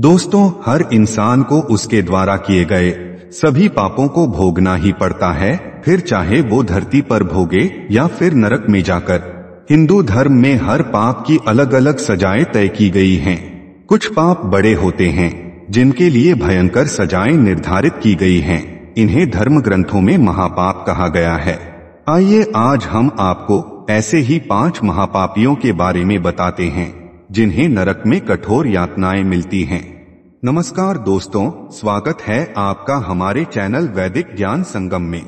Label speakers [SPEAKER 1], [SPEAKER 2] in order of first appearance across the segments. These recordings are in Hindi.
[SPEAKER 1] दोस्तों हर इंसान को उसके द्वारा किए गए सभी पापों को भोगना ही पड़ता है फिर चाहे वो धरती पर भोगे या फिर नरक में जाकर हिंदू धर्म में हर पाप की अलग अलग सजाएं तय की गई हैं। कुछ पाप बड़े होते हैं जिनके लिए भयंकर सजाएं निर्धारित की गई हैं। इन्हें धर्म ग्रंथों में महापाप कहा गया है आइए आज हम आपको ऐसे ही पांच महापापियों के बारे में बताते हैं जिन्हें नरक में कठोर यातनाएं मिलती हैं नमस्कार दोस्तों स्वागत है आपका हमारे चैनल वैदिक ज्ञान संगम में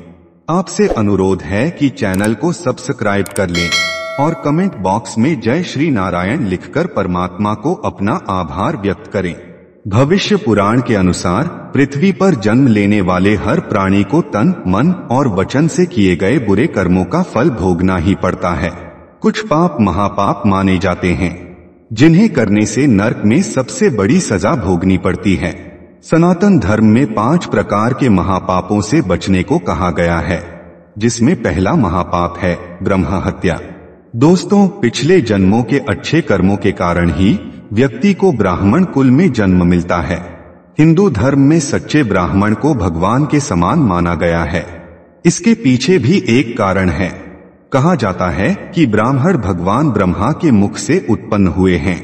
[SPEAKER 1] आपसे अनुरोध है कि चैनल को सब्सक्राइब कर लें और कमेंट बॉक्स में जय श्री नारायण लिखकर परमात्मा को अपना आभार व्यक्त करें भविष्य पुराण के अनुसार पृथ्वी पर जन्म लेने वाले हर प्राणी को तन मन और वचन से किए गए बुरे कर्मों का फल भोगना ही पड़ता है कुछ पाप महापाप माने जाते हैं जिन्हें करने से नरक में सबसे बड़ी सजा भोगनी पड़ती है सनातन धर्म में पांच प्रकार के महापापों से बचने को कहा गया है जिसमें पहला महापाप है ब्रह्म हत्या दोस्तों पिछले जन्मों के अच्छे कर्मों के कारण ही व्यक्ति को ब्राह्मण कुल में जन्म मिलता है हिंदू धर्म में सच्चे ब्राह्मण को भगवान के समान माना गया है इसके पीछे भी एक कारण है कहा जाता है कि ब्राह्मण भगवान ब्रह्मा के मुख से उत्पन्न हुए हैं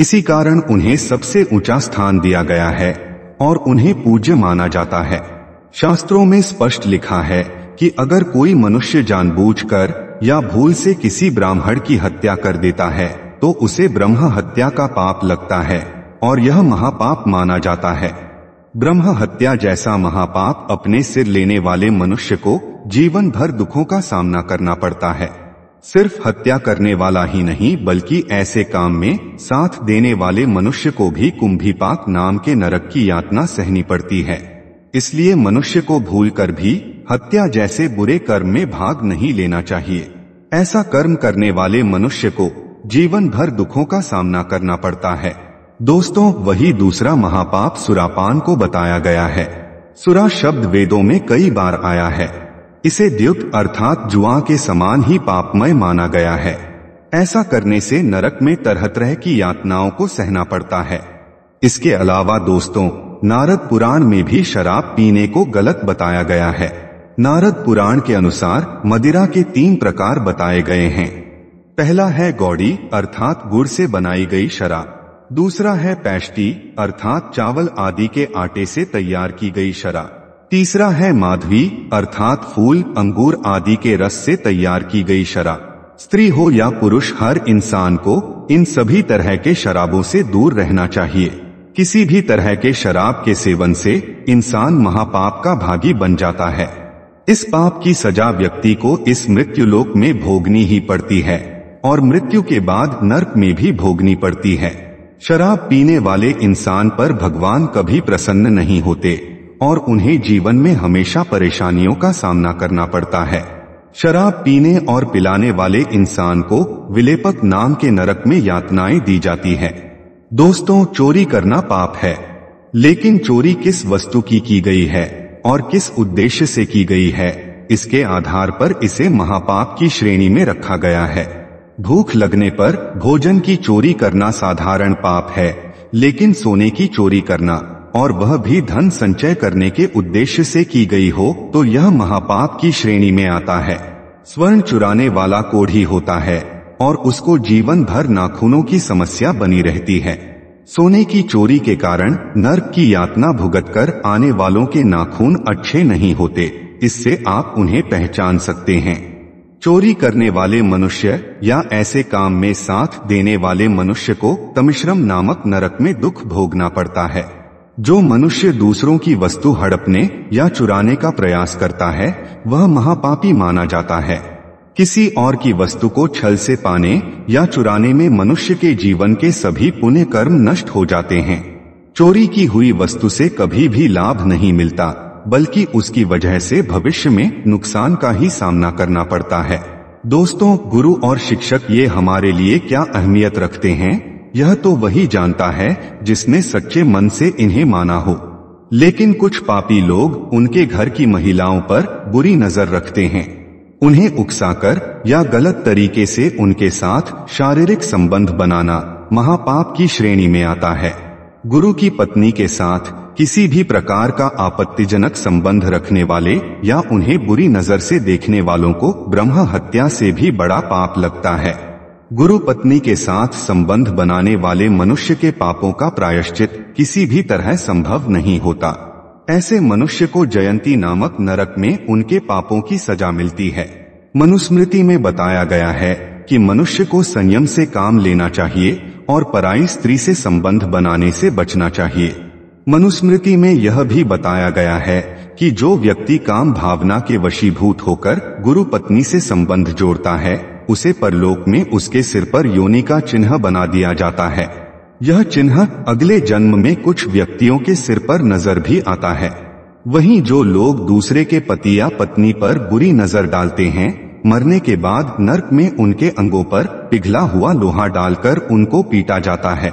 [SPEAKER 1] इसी कारण उन्हें सबसे ऊंचा स्थान दिया गया है और उन्हें पूज्य माना जाता है शास्त्रों में स्पष्ट लिखा है कि अगर कोई मनुष्य जानबूझकर या भूल से किसी ब्राह्मण की हत्या कर देता है तो उसे ब्रह्म हत्या का पाप लगता है और यह महापाप माना जाता है ब्रह्म हत्या जैसा महापाप अपने सिर लेने वाले मनुष्य को जीवन भर दुखों का सामना करना पड़ता है सिर्फ हत्या करने वाला ही नहीं बल्कि ऐसे काम में साथ देने वाले मनुष्य को भी कुंभीपाक नाम के नरक की यातना सहनी पड़ती है इसलिए मनुष्य को भूलकर भी हत्या जैसे बुरे कर्म में भाग नहीं लेना चाहिए ऐसा कर्म करने वाले मनुष्य को जीवन भर दुखों का सामना करना पड़ता है दोस्तों वही दूसरा महापाप सुरापान को बताया गया है सुरा शब्द वेदों में कई बार आया है इसे द्युत अर्थात जुआ के समान ही पापमय माना गया है ऐसा करने से नरक में तरह तरह की यातनाओं को सहना पड़ता है इसके अलावा दोस्तों नारद पुराण में भी शराब पीने को गलत बताया गया है नारद पुराण के अनुसार मदिरा के तीन प्रकार बताए गए हैं पहला है गौड़ी अर्थात गुड़ से बनाई गई शराब दूसरा है पैष्टी अर्थात चावल आदि के आटे से तैयार की गई शराब तीसरा है माधवी अर्थात फूल अंगूर आदि के रस से तैयार की गई शराब स्त्री हो या पुरुष हर इंसान को इन सभी तरह के शराबों से दूर रहना चाहिए किसी भी तरह के शराब के सेवन से इंसान महापाप का भागी बन जाता है इस पाप की सजा व्यक्ति को इस मृत्यु लोक में भोगनी ही पड़ती है और मृत्यु के बाद नर्क में भी भोगनी पड़ती है शराब पीने वाले इंसान पर भगवान कभी प्रसन्न नहीं होते और उन्हें जीवन में हमेशा परेशानियों का सामना करना पड़ता है शराब पीने और पिलाने वाले इंसान को विलेपक नाम के नरक में यातनाएं दी जाती हैं। दोस्तों चोरी करना पाप है लेकिन चोरी किस वस्तु की की गई है और किस उद्देश्य से की गई है इसके आधार पर इसे महापाप की श्रेणी में रखा गया है भूख लगने पर भोजन की चोरी करना साधारण पाप है लेकिन सोने की चोरी करना और वह भी धन संचय करने के उद्देश्य से की गई हो तो यह महापाप की श्रेणी में आता है स्वर्ण चुराने वाला कोढ़ी होता है और उसको जीवन भर नाखूनों की समस्या बनी रहती है सोने की चोरी के कारण नर्क की यातना भुगत कर आने वालों के नाखून अच्छे नहीं होते इससे आप उन्हें पहचान सकते हैं चोरी करने वाले मनुष्य या ऐसे काम में साथ देने वाले मनुष्य को तमिश्रम नामक नरक में दुख भोगना पड़ता है जो मनुष्य दूसरों की वस्तु हड़पने या चुराने का प्रयास करता है वह महापापी माना जाता है किसी और की वस्तु को छल से पाने या चुराने में मनुष्य के जीवन के सभी पुण्य कर्म नष्ट हो जाते हैं चोरी की हुई वस्तु से कभी भी लाभ नहीं मिलता बल्कि उसकी वजह से भविष्य में नुकसान का ही सामना करना पड़ता है दोस्तों गुरु और शिक्षक ये हमारे लिए क्या अहमियत रखते हैं यह तो वही जानता है जिसने सच्चे मन से इन्हें माना हो लेकिन कुछ पापी लोग उनके घर की महिलाओं पर बुरी नजर रखते हैं उन्हें उकसाकर या गलत तरीके से उनके साथ शारीरिक संबंध बनाना महापाप की श्रेणी में आता है गुरु की पत्नी के साथ किसी भी प्रकार का आपत्तिजनक संबंध रखने वाले या उन्हें बुरी नजर से देखने वालों को ब्रह्म हत्या से भी बड़ा पाप लगता है गुरु पत्नी के साथ संबंध बनाने वाले मनुष्य के पापों का प्रायश्चित किसी भी तरह संभव नहीं होता ऐसे मनुष्य को जयंती नामक नरक में उनके पापों की सजा मिलती है मनुस्मृति में बताया गया है कि मनुष्य को संयम से काम लेना चाहिए और पराई स्त्री से संबंध बनाने से बचना चाहिए मनुस्मृति में यह भी बताया गया है कि जो व्यक्ति काम भावना के वशीभूत होकर गुरु पत्नी से संबंध जोड़ता है उसे परलोक में उसके सिर पर योनि का चिन्ह बना दिया जाता है यह चिन्ह अगले जन्म में कुछ व्यक्तियों के सिर पर नजर भी आता है वहीं जो लोग दूसरे के पति या पत्नी पर बुरी नजर डालते हैं मरने के बाद नर्क में उनके अंगों पर पिघला हुआ लोहा डालकर उनको पीटा जाता है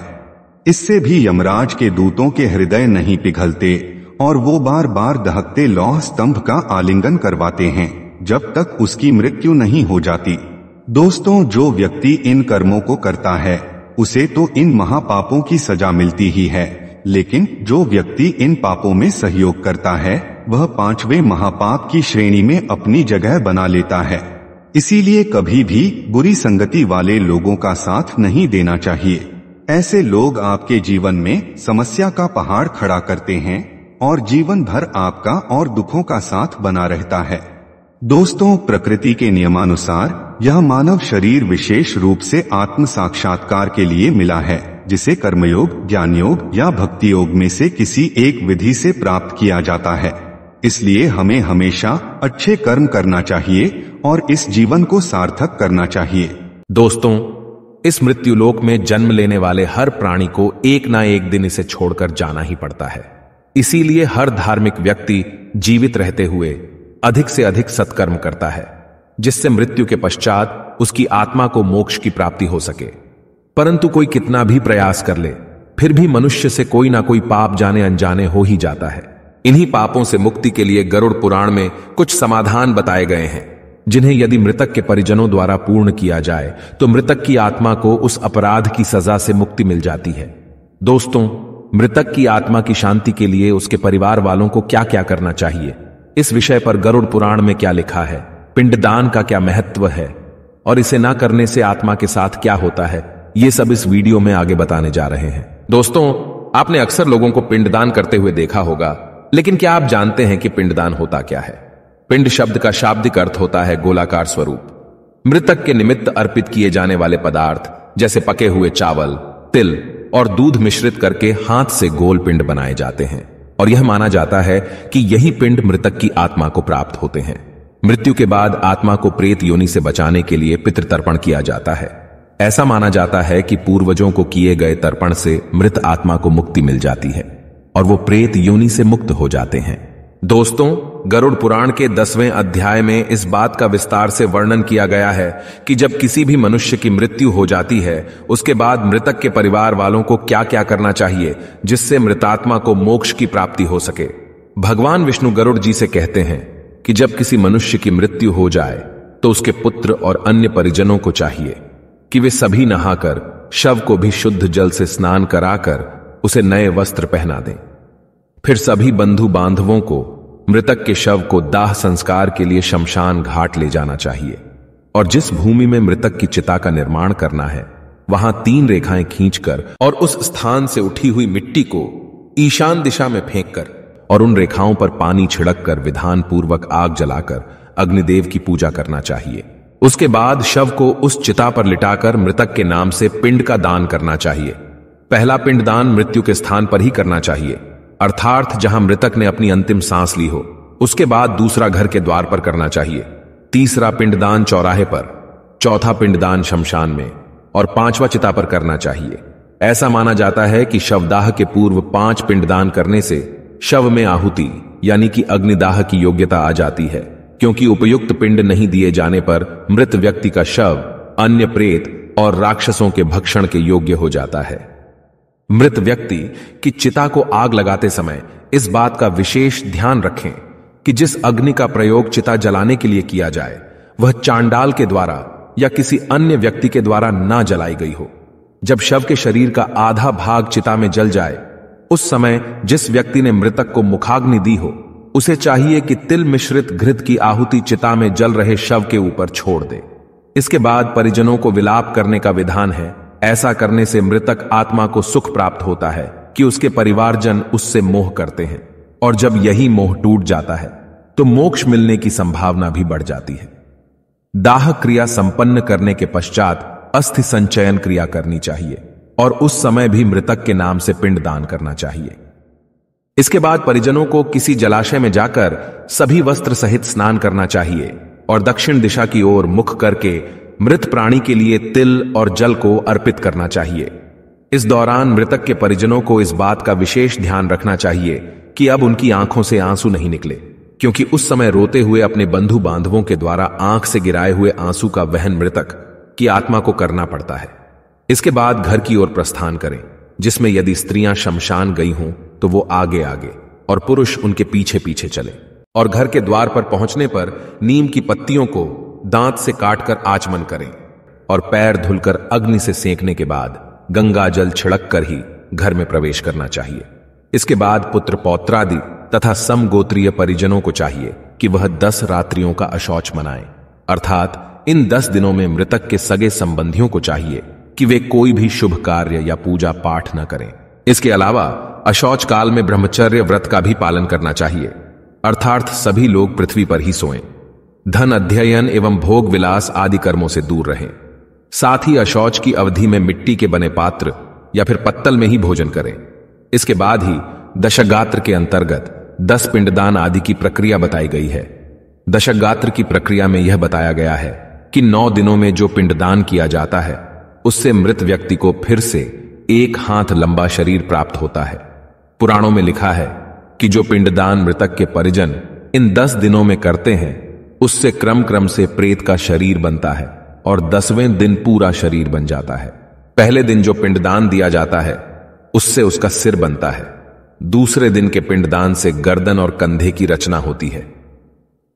[SPEAKER 1] इससे भी यमराज के दूतों के हृदय नहीं पिघलते और वो बार बार दहकते लौह स्तंभ का आलिंगन करवाते हैं जब तक उसकी मृत्यु नहीं हो जाती दोस्तों जो व्यक्ति इन कर्मों को करता है उसे तो इन महापापों की सजा मिलती ही है लेकिन जो व्यक्ति इन पापों में सहयोग करता है वह पांचवें महापाप की श्रेणी में अपनी जगह बना लेता है इसीलिए कभी भी बुरी संगति वाले लोगों का साथ नहीं देना चाहिए ऐसे लोग आपके जीवन में समस्या का पहाड़ खड़ा करते हैं और जीवन भर आपका और दुखों का साथ बना रहता है दोस्तों प्रकृति के नियमानुसार यह मानव शरीर विशेष रूप से आत्म साक्षात्कार के लिए मिला है जिसे कर्मयोग ज्ञान योग या भक्ति योग में से किसी एक विधि से प्राप्त किया जाता है इसलिए हमें हमेशा अच्छे कर्म करना चाहिए और इस जीवन को सार्थक करना चाहिए दोस्तों
[SPEAKER 2] इस मृत्युलोक में जन्म लेने वाले हर प्राणी को एक ना एक दिन इसे छोड़कर जाना ही पड़ता है इसीलिए हर धार्मिक व्यक्ति जीवित रहते हुए अधिक से अधिक सत्कर्म करता है जिससे मृत्यु के पश्चात उसकी आत्मा को मोक्ष की प्राप्ति हो सके परंतु कोई कितना भी प्रयास कर ले फिर भी मनुष्य से कोई ना कोई पाप जाने अनजाने हो ही जाता है इन्हीं पापों से मुक्ति के लिए गरुड़ पुराण में कुछ समाधान बताए गए हैं जिन्हें यदि मृतक के परिजनों द्वारा पूर्ण किया जाए तो मृतक की आत्मा को उस अपराध की सजा से मुक्ति मिल जाती है दोस्तों मृतक की आत्मा की शांति के लिए उसके परिवार वालों को क्या क्या करना चाहिए इस विषय पर गरुड़ पुराण में क्या लिखा है पिंडदान का क्या महत्व है और इसे ना करने से आत्मा के साथ क्या होता है ये सब इस वीडियो में आगे बताने जा रहे हैं दोस्तों आपने अक्सर लोगों को पिंडदान करते हुए देखा होगा लेकिन क्या आप जानते हैं कि पिंडदान होता क्या है पिंड शब्द का शाब्दिक अर्थ होता है गोलाकार स्वरूप मृतक के निमित्त अर्पित किए जाने वाले पदार्थ जैसे पके हुए चावल तिल और दूध मिश्रित करके हाथ से गोल पिंड बनाए जाते हैं और यह माना जाता है कि यही पिंड मृतक की आत्मा को प्राप्त होते हैं मृत्यु के बाद आत्मा को प्रेत योनि से बचाने के लिए पितृ तर्पण किया जाता है ऐसा माना जाता है कि पूर्वजों को किए गए तर्पण से मृत आत्मा को मुक्ति मिल जाती है और वो प्रेत योनि से मुक्त हो जाते हैं दोस्तों गरुड़ पुराण के दसवें अध्याय में इस बात का विस्तार से वर्णन किया गया है कि जब किसी भी मनुष्य की मृत्यु हो जाती है उसके बाद मृतक के परिवार वालों को क्या क्या करना चाहिए जिससे मृतात्मा को मोक्ष की प्राप्ति हो सके भगवान विष्णु गरुड़ जी से कहते हैं कि जब किसी मनुष्य की मृत्यु हो जाए तो उसके पुत्र और अन्य परिजनों को चाहिए कि वे सभी नहाकर शव को भी शुद्ध जल से स्नान कराकर उसे नए वस्त्र पहना दें फिर सभी बंधु बांधवों को मृतक के शव को दाह संस्कार के लिए शमशान घाट ले जाना चाहिए और जिस भूमि में मृतक की चिता का निर्माण करना है वहां तीन रेखाएं खींचकर और उस स्थान से उठी हुई मिट्टी को ईशान दिशा में फेंककर और उन रेखाओं पर पानी छिड़क कर विधान पूर्वक आग जलाकर अग्निदेव की पूजा करना चाहिए उसके बाद शव को उस चिता पर लिटाकर मृतक के नाम से पिंड का दान करना चाहिए पहला पिंड दान मृत्यु के स्थान पर ही करना चाहिए अर्थार्थ जहां मृतक ने अपनी अंतिम सांस ली हो उसके बाद दूसरा घर के द्वार पर करना चाहिए तीसरा पिंडदान चौराहे पर चौथा पिंडदान शमशान में और पांचवा चिता पर करना चाहिए ऐसा माना जाता है कि शवदाह के पूर्व पांच पिंडदान करने से शव में आहुति यानी कि अग्निदाह की योग्यता आ जाती है क्योंकि उपयुक्त पिंड नहीं दिए जाने पर मृत व्यक्ति का शव अन्य प्रेत और राक्षसों के भक्षण के योग्य हो जाता है मृत व्यक्ति की चिता को आग लगाते समय इस बात का विशेष ध्यान रखें कि जिस अग्नि का प्रयोग चिता जलाने के लिए किया जाए वह चांडाल के द्वारा या किसी अन्य व्यक्ति के द्वारा ना जलाई गई हो जब शव के शरीर का आधा भाग चिता में जल जाए उस समय जिस व्यक्ति ने मृतक को मुखाग्नि दी हो उसे चाहिए कि तिल मिश्रित घृत की आहुति चिता में जल रहे शव के ऊपर छोड़ दे इसके बाद परिजनों को विलाप करने का विधान है ऐसा करने से मृतक आत्मा को सुख प्राप्त होता है कि उसके परिवारजन उससे मोह करते हैं और जब यही मोह टूट जाता है तो मोक्ष मिलने की संभावना भी बढ़ जाती है दाह क्रिया संपन्न करने के पश्चात अस्थि संचयन क्रिया करनी चाहिए और उस समय भी मृतक के नाम से पिंड दान करना चाहिए इसके बाद परिजनों को किसी जलाशय में जाकर सभी वस्त्र सहित स्नान करना चाहिए और दक्षिण दिशा की ओर मुख करके मृत प्राणी के लिए तिल और जल को अर्पित करना चाहिए इस दौरान मृतक के परिजनों को इस बात का विशेष ध्यान रखना चाहिए कि अब उनकी आंखों से आंसू नहीं निकले क्योंकि उस समय रोते हुए अपने बंधु बांधवों के द्वारा आंख से गिराए हुए आंसू का वहन मृतक की आत्मा को करना पड़ता है इसके बाद घर की ओर प्रस्थान करें जिसमें यदि स्त्रियां शमशान गई हों तो वो आगे आगे और पुरुष उनके पीछे पीछे चले और घर के द्वार पर पहुंचने पर नीम की पत्तियों को दांत से काटकर आचमन करें और पैर धुलकर अग्नि से सेंकने के बाद गंगा जल छिड़क कर ही घर में प्रवेश करना चाहिए इसके बाद पुत्र पौत्रादि तथा समगोत्रीय परिजनों को चाहिए कि वह दस रात्रियों का अशौच मनाएं अर्थात इन दस दिनों में मृतक के सगे संबंधियों को चाहिए कि वे कोई भी शुभ कार्य या पूजा पाठ न करें इसके अलावा अशौच काल में ब्रह्मचर्य व्रत का भी पालन करना चाहिए अर्थार्थ सभी लोग पृथ्वी पर ही सोएं धन अध्ययन एवं भोग विलास आदि कर्मों से दूर रहें साथ ही अशौच की अवधि में मिट्टी के बने पात्र या फिर पत्तल में ही भोजन करें इसके बाद ही दशगात्र के अंतर्गत दस पिंडदान आदि की प्रक्रिया बताई गई है दशगात्र की प्रक्रिया में यह बताया गया है कि नौ दिनों में जो पिंडदान किया जाता है उससे मृत व्यक्ति को फिर से एक हाथ लंबा शरीर प्राप्त होता है पुराणों में लिखा है कि जो पिंडदान मृतक के परिजन इन दस दिनों में करते हैं उससे क्रम क्रम से प्रेत का शरीर बनता है और दसवें दिन पूरा शरीर बन जाता है पहले दिन जो पिंडदान दिया जाता है उससे उसका सिर बनता है दूसरे दिन के पिंडदान से गर्दन और कंधे की रचना होती है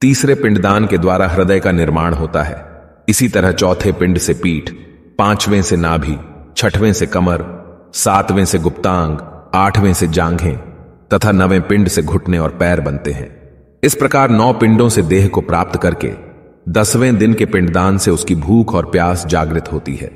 [SPEAKER 2] तीसरे पिंडदान के द्वारा हृदय का निर्माण होता है इसी तरह चौथे पिंड से पीठ पांचवें से नाभि छठवें से कमर सातवें से गुप्तांग आठवें से जांघें तथा नवें पिंड से घुटने और पैर बनते हैं इस प्रकार नौ पिंडों से देह को प्राप्त करके दसवें दिन के पिंडदान से उसकी भूख और प्यास जागृत होती है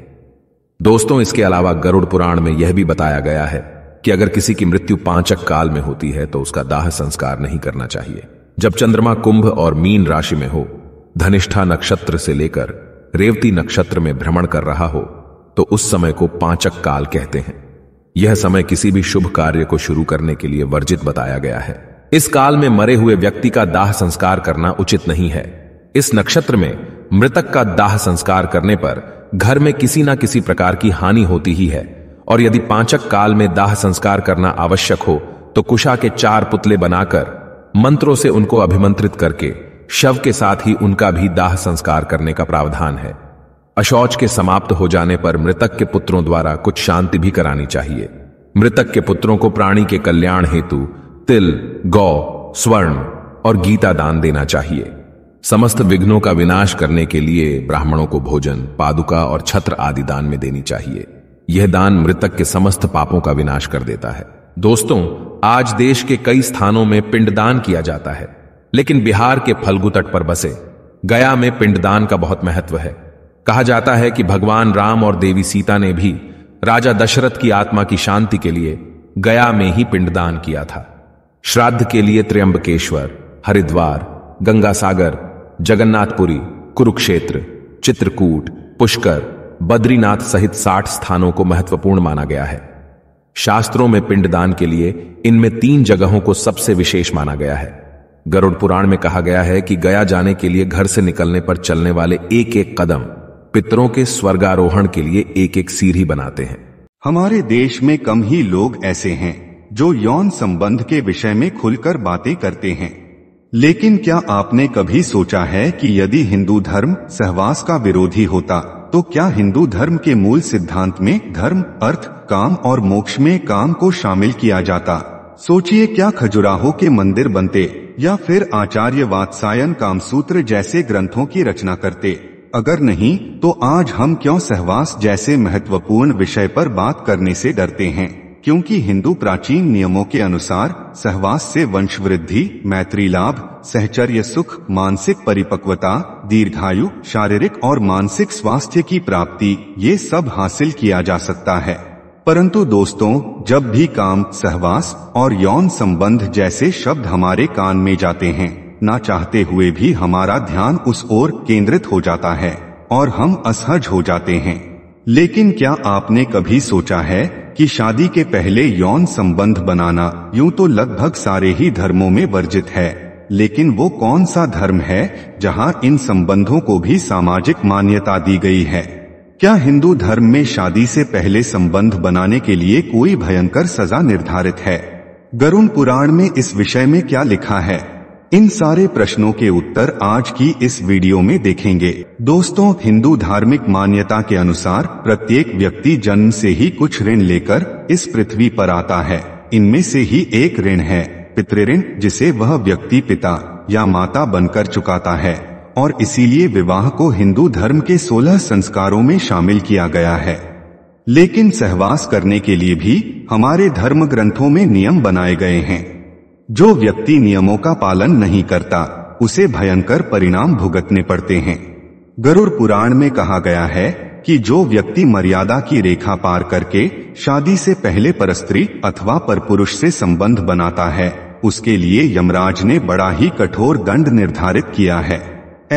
[SPEAKER 2] दोस्तों इसके अलावा गरुड़ पुराण में यह भी बताया गया है कि अगर किसी की मृत्यु पांचक काल में होती है तो उसका दाह संस्कार नहीं करना चाहिए जब चंद्रमा कुंभ और मीन राशि में हो धनिष्ठा नक्षत्र से लेकर रेवती नक्षत्र में भ्रमण कर रहा हो तो उस समय को पांचक काल कहते हैं यह समय किसी भी शुभ कार्य को शुरू करने के लिए वर्जित बताया गया है इस काल में मरे हुए व्यक्ति का दाह संस्कार करना उचित नहीं है इस नक्षत्र में मृतक का दाह संस्कार करने पर घर में किसी ना किसी प्रकार की हानि होती ही है और यदि पांचक काल में दाह संस्कार करना आवश्यक हो तो कुशा के चार पुतले बनाकर मंत्रों से उनको अभिमंत्रित करके शव के साथ ही उनका भी दाह संस्कार करने का प्रावधान है अशौच के समाप्त हो जाने पर मृतक के पुत्रों द्वारा कुछ शांति भी करानी चाहिए मृतक के पुत्रों को प्राणी के कल्याण हेतु तिल गौ स्वर्ण और गीता दान देना चाहिए समस्त विघ्नों का विनाश करने के लिए ब्राह्मणों को भोजन पादुका और छत्र आदि दान में देनी चाहिए यह दान मृतक के समस्त पापों का विनाश कर देता है दोस्तों आज देश के कई स्थानों में पिंडदान किया जाता है लेकिन बिहार के फलगु तट पर बसे गया में पिंडदान का बहुत महत्व है कहा जाता है कि भगवान राम और देवी सीता ने भी राजा दशरथ की आत्मा की शांति के लिए गया में ही पिंडदान किया था श्राद्ध के लिए त्र्यंबकेश्वर हरिद्वार गंगा सागर जगन्नाथपुरी कुरुक्षेत्र चित्रकूट पुष्कर बद्रीनाथ सहित साठ स्थानों को महत्वपूर्ण माना गया है शास्त्रों में पिंडदान के लिए इनमें तीन जगहों को सबसे विशेष माना गया है गरुड़ पुराण में कहा गया है कि गया जाने के लिए घर से निकलने पर चलने वाले एक एक कदम पितरों के स्वर्गारोहण के लिए
[SPEAKER 1] एक एक सीढ़ी बनाते हैं हमारे देश में कम ही लोग ऐसे हैं जो यौन संबंध के विषय में खुलकर बातें करते हैं लेकिन क्या आपने कभी सोचा है कि यदि हिंदू धर्म सहवास का विरोधी होता तो क्या हिंदू धर्म के मूल सिद्धांत में धर्म अर्थ काम और मोक्ष में काम को शामिल किया जाता सोचिए क्या खजुराहो के मंदिर बनते या फिर आचार्य वात्सायन कामसूत्र जैसे ग्रंथों की रचना करते अगर नहीं तो आज हम क्यों सहवास जैसे महत्वपूर्ण विषय पर बात करने से डरते हैं क्योंकि हिंदू प्राचीन नियमों के अनुसार सहवास से वृद्धि मैत्री लाभ सहचर्य सुख मानसिक परिपक्वता दीर्घायु शारीरिक और मानसिक स्वास्थ्य की प्राप्ति ये सब हासिल किया जा सकता है परंतु दोस्तों जब भी काम सहवास और यौन संबंध जैसे शब्द हमारे कान में जाते हैं ना चाहते हुए भी हमारा ध्यान उस ओर केंद्रित हो जाता है और हम असहज हो जाते हैं लेकिन क्या आपने कभी सोचा है कि शादी के पहले यौन संबंध बनाना यूं तो लगभग सारे ही धर्मों में वर्जित है लेकिन वो कौन सा धर्म है जहां इन संबंधों को भी सामाजिक मान्यता दी गई है क्या हिंदू धर्म में शादी से पहले संबंध बनाने के लिए कोई भयंकर सजा निर्धारित है गरुण पुराण में इस विषय में क्या लिखा है इन सारे प्रश्नों के उत्तर आज की इस वीडियो में देखेंगे दोस्तों हिंदू धार्मिक मान्यता के अनुसार प्रत्येक व्यक्ति जन्म से ही कुछ ऋण लेकर इस पृथ्वी पर आता है इनमें से ही एक ऋण है पितृण जिसे वह व्यक्ति पिता या माता बनकर चुकाता है और इसीलिए विवाह को हिंदू धर्म के सोलह संस्कारों में शामिल किया गया है लेकिन सहवास करने के लिए भी हमारे धर्म ग्रंथों में नियम बनाए गए हैं जो व्यक्ति नियमों का पालन नहीं करता उसे भयंकर परिणाम भुगतने पड़ते हैं गरुड़ पुराण में कहा गया है कि जो व्यक्ति मर्यादा की रेखा पार करके शादी से पहले परस्त्री अथवा परपुरुष से संबंध बनाता है उसके लिए यमराज ने बड़ा ही कठोर दंड निर्धारित किया है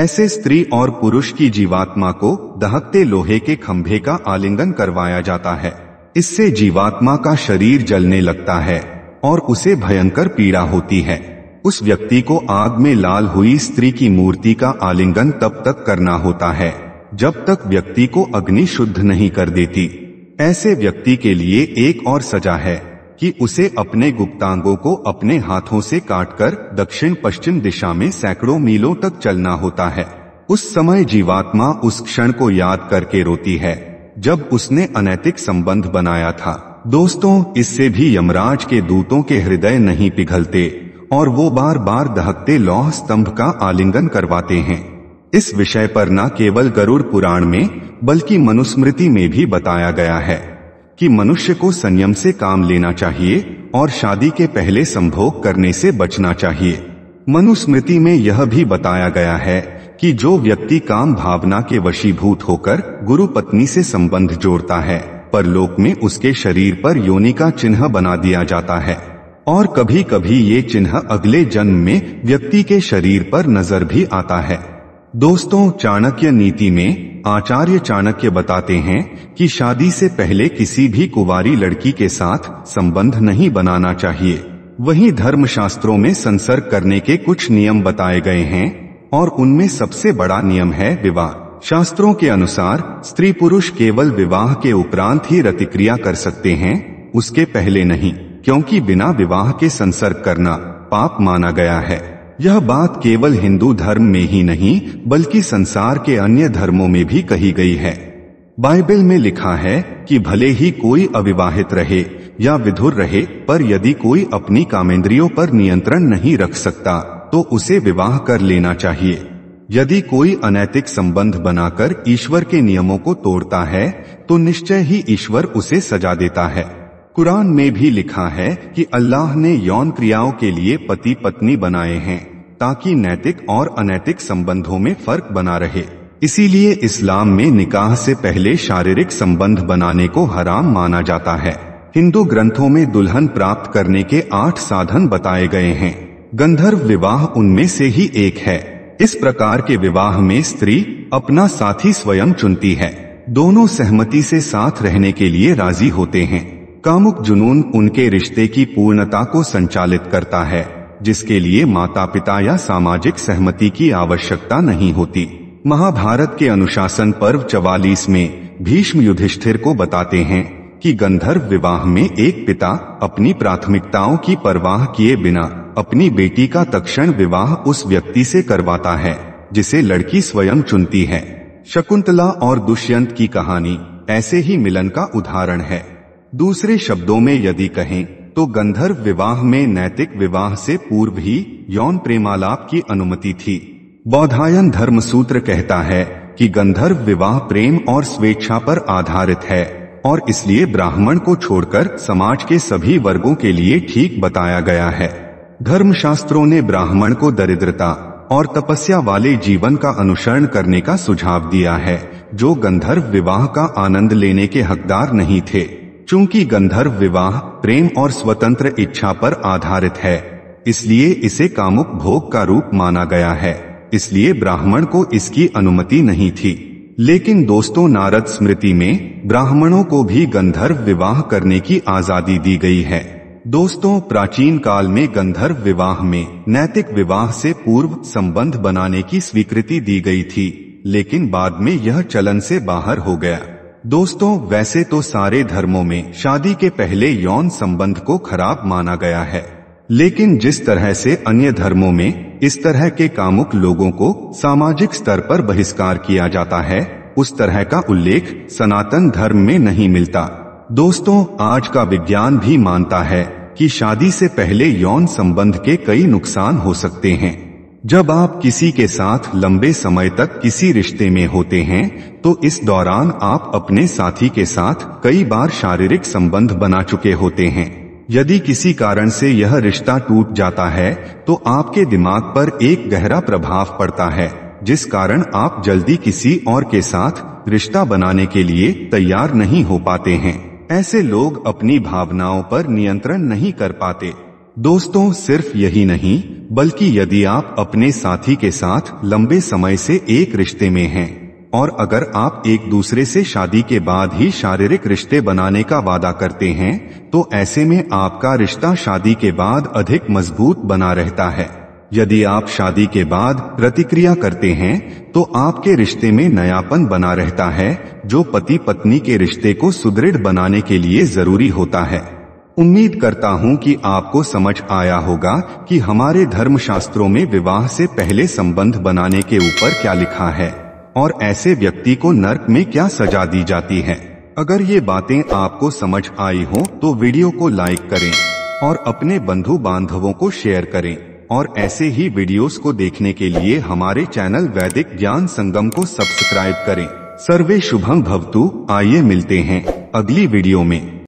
[SPEAKER 1] ऐसे स्त्री और पुरुष की जीवात्मा को दहकते लोहे के खंभे का आलिंगन करवाया जाता है इससे जीवात्मा का शरीर जलने लगता है और उसे भयंकर पीड़ा होती है उस व्यक्ति को आग में लाल हुई स्त्री की मूर्ति का आलिंगन तब तक करना होता है जब तक व्यक्ति को अग्नि शुद्ध नहीं कर देती ऐसे व्यक्ति के लिए एक और सजा है कि उसे अपने गुप्तांगों को अपने हाथों से काटकर दक्षिण पश्चिम दिशा में सैकड़ों मीलों तक चलना होता है उस समय जीवात्मा उस क्षण को याद करके रोती है जब उसने अनैतिक संबंध बनाया था दोस्तों इससे भी यमराज के दूतों के हृदय नहीं पिघलते और वो बार बार दहकते लौह स्तंभ का आलिंगन करवाते हैं इस विषय पर न केवल गरुड़ पुराण में बल्कि मनुस्मृति में भी बताया गया है कि मनुष्य को संयम से काम लेना चाहिए और शादी के पहले संभोग करने से बचना चाहिए मनुस्मृति में यह भी बताया गया है कि जो व्यक्ति काम भावना के वशीभूत होकर गुरु पत्नी से संबंध जोड़ता है परलोक में उसके शरीर पर योनि का चिन्ह बना दिया जाता है और कभी कभी ये चिन्ह अगले जन्म में व्यक्ति के शरीर पर नजर भी आता है दोस्तों चाणक्य नीति में आचार्य चाणक्य बताते हैं कि शादी से पहले किसी भी कुवारी लड़की के साथ संबंध नहीं बनाना चाहिए वहीं धर्मशास्त्रों में संसर्ग करने के कुछ नियम बताए गए हैं और उनमें सबसे बड़ा नियम है विवाह शास्त्रों के अनुसार स्त्री पुरुष केवल विवाह के उपरांत ही रतिक्रिया कर सकते हैं उसके पहले नहीं क्योंकि बिना विवाह के संसर्ग करना पाप माना गया है यह बात केवल हिंदू धर्म में ही नहीं बल्कि संसार के अन्य धर्मों में भी कही गई है बाइबल में लिखा है कि भले ही कोई अविवाहित रहे या विधुर रहे पर यदि कोई अपनी कामेंद्रियों पर नियंत्रण नहीं रख सकता तो उसे विवाह कर लेना चाहिए यदि कोई अनैतिक संबंध बनाकर ईश्वर के नियमों को तोड़ता है तो निश्चय ही ईश्वर उसे सजा देता है कुरान में भी लिखा है कि अल्लाह ने यौन क्रियाओं के लिए पति पत्नी बनाए हैं ताकि नैतिक और अनैतिक संबंधों में फर्क बना रहे इसीलिए इस्लाम में निकाह से पहले शारीरिक संबंध बनाने को हराम माना जाता है हिंदू ग्रंथों में दुल्हन प्राप्त करने के आठ साधन बताए गए हैं गंधर्व विवाह उनमें से ही एक है इस प्रकार के विवाह में स्त्री अपना साथी स्वयं चुनती है दोनों सहमति से साथ रहने के लिए राजी होते हैं कामुक जुनून उनके रिश्ते की पूर्णता को संचालित करता है जिसके लिए माता पिता या सामाजिक सहमति की आवश्यकता नहीं होती महाभारत के अनुशासन पर्व चवालीस में भीष्म युधिष्ठिर को बताते हैं कि गंधर्व विवाह में एक पिता अपनी प्राथमिकताओं की परवाह किए बिना अपनी बेटी का तक्षण विवाह उस व्यक्ति से करवाता है जिसे लड़की स्वयं चुनती है शकुंतला और दुष्यंत की कहानी ऐसे ही मिलन का उदाहरण है दूसरे शब्दों में यदि कहें तो गंधर्व विवाह में नैतिक विवाह से पूर्व ही यौन प्रेमालाप की अनुमति थी बौधायन धर्म सूत्र कहता है कि गंधर्व विवाह प्रेम और स्वेच्छा पर आधारित है और इसलिए ब्राह्मण को छोड़कर समाज के सभी वर्गों के लिए ठीक बताया गया है धर्म शास्त्रों ने ब्राह्मण को दरिद्रता और तपस्या वाले जीवन का अनुसरण करने का सुझाव दिया है जो गंधर्व विवाह का आनंद लेने के हकदार नहीं थे चूंकि गंधर्व विवाह प्रेम और स्वतंत्र इच्छा पर आधारित है इसलिए इसे कामुक भोग का रूप माना गया है इसलिए ब्राह्मण को इसकी अनुमति नहीं थी लेकिन दोस्तों नारद स्मृति में ब्राह्मणों को भी गंधर्व विवाह करने की आजादी दी गई है दोस्तों प्राचीन काल में गंधर्व विवाह में नैतिक विवाह से पूर्व संबंध बनाने की स्वीकृति दी गई थी लेकिन बाद में यह चलन से बाहर हो गया दोस्तों वैसे तो सारे धर्मों में शादी के पहले यौन संबंध को खराब माना गया है लेकिन जिस तरह से अन्य धर्मों में इस तरह के कामुक लोगों को सामाजिक स्तर पर बहिष्कार किया जाता है उस तरह का उल्लेख सनातन धर्म में नहीं मिलता दोस्तों आज का विज्ञान भी मानता है कि शादी से पहले यौन संबंध के कई नुकसान हो सकते हैं जब आप किसी के साथ लंबे समय तक किसी रिश्ते में होते हैं तो इस दौरान आप अपने साथी के साथ कई बार शारीरिक संबंध बना चुके होते हैं यदि किसी कारण से यह रिश्ता टूट जाता है तो आपके दिमाग पर एक गहरा प्रभाव पड़ता है जिस कारण आप जल्दी किसी और के साथ रिश्ता बनाने के लिए तैयार नहीं हो पाते हैं ऐसे लोग अपनी भावनाओं पर नियंत्रण नहीं कर पाते दोस्तों सिर्फ यही नहीं बल्कि यदि आप अपने साथी के साथ लंबे समय से एक रिश्ते में हैं और अगर आप एक दूसरे से शादी के बाद ही शारीरिक रिश्ते बनाने का वादा करते हैं तो ऐसे में आपका रिश्ता शादी के बाद अधिक मजबूत बना रहता है यदि आप शादी के बाद प्रतिक्रिया करते हैं तो आपके रिश्ते में नयापन बना रहता है जो पति पत्नी के रिश्ते को सुदृढ़ बनाने के लिए जरूरी होता है उम्मीद करता हूँ कि आपको समझ आया होगा कि हमारे धर्म शास्त्रों में विवाह से पहले संबंध बनाने के ऊपर क्या लिखा है और ऐसे व्यक्ति को नर्क में क्या सजा दी जाती है अगर ये बातें आपको समझ आई हो तो वीडियो को लाइक करें और अपने बंधु बांधवों को शेयर करें और ऐसे ही वीडियोस को देखने के लिए हमारे चैनल वैदिक ज्ञान संगम को सब्सक्राइब करें सर्वे शुभम भवतु आइए मिलते हैं अगली वीडियो में